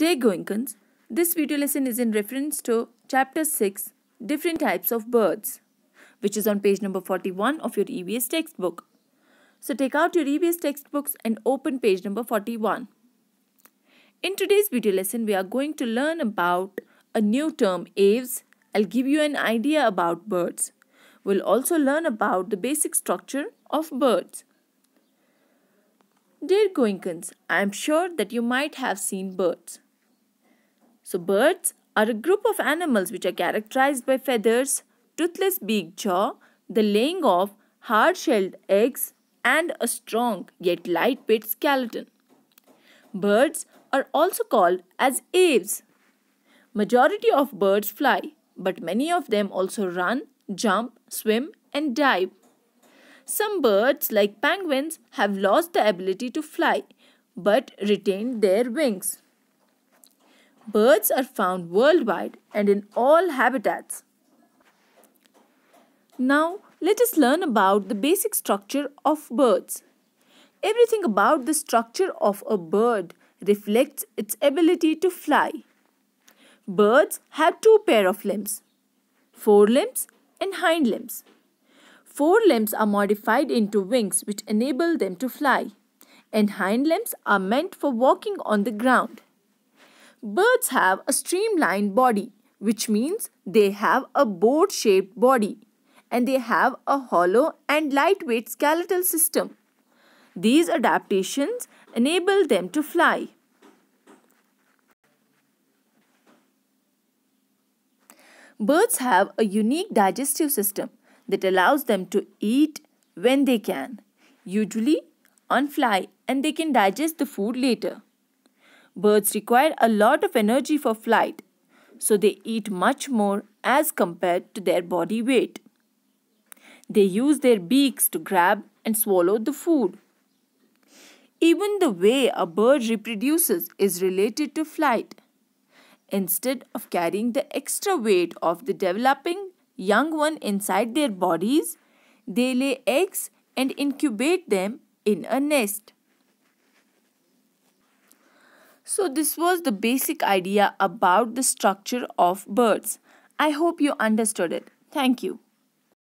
Dear Goinkans, this video lesson is in reference to Chapter 6 Different Types of Birds, which is on page number 41 of your EBS textbook. So take out your EBS textbooks and open page number 41. In today's video lesson, we are going to learn about a new term, aves. I'll give you an idea about birds. We'll also learn about the basic structure of birds. Dear Goinkans, I am sure that you might have seen birds. So birds are a group of animals which are characterized by feathers, toothless beak jaw, the laying of hard-shelled eggs and a strong yet light-weight skeleton. Birds are also called as aves. Majority of birds fly, but many of them also run, jump, swim and dive. Some birds like penguins have lost the ability to fly but retained their wings. Birds are found worldwide and in all habitats. Now, let us learn about the basic structure of birds. Everything about the structure of a bird reflects its ability to fly. Birds have two pair of limbs, forelimbs and hind limbs. Forelimbs are modified into wings which enable them to fly and hind limbs are meant for walking on the ground. Birds have a streamlined body, which means they have a boat-shaped body and they have a hollow and lightweight skeletal system. These adaptations enable them to fly. Birds have a unique digestive system that allows them to eat when they can, usually on fly and they can digest the food later. Birds require a lot of energy for flight, so they eat much more as compared to their body weight. They use their beaks to grab and swallow the food. Even the way a bird reproduces is related to flight. Instead of carrying the extra weight of the developing young one inside their bodies, they lay eggs and incubate them in a nest. So this was the basic idea about the structure of birds. I hope you understood it. Thank you.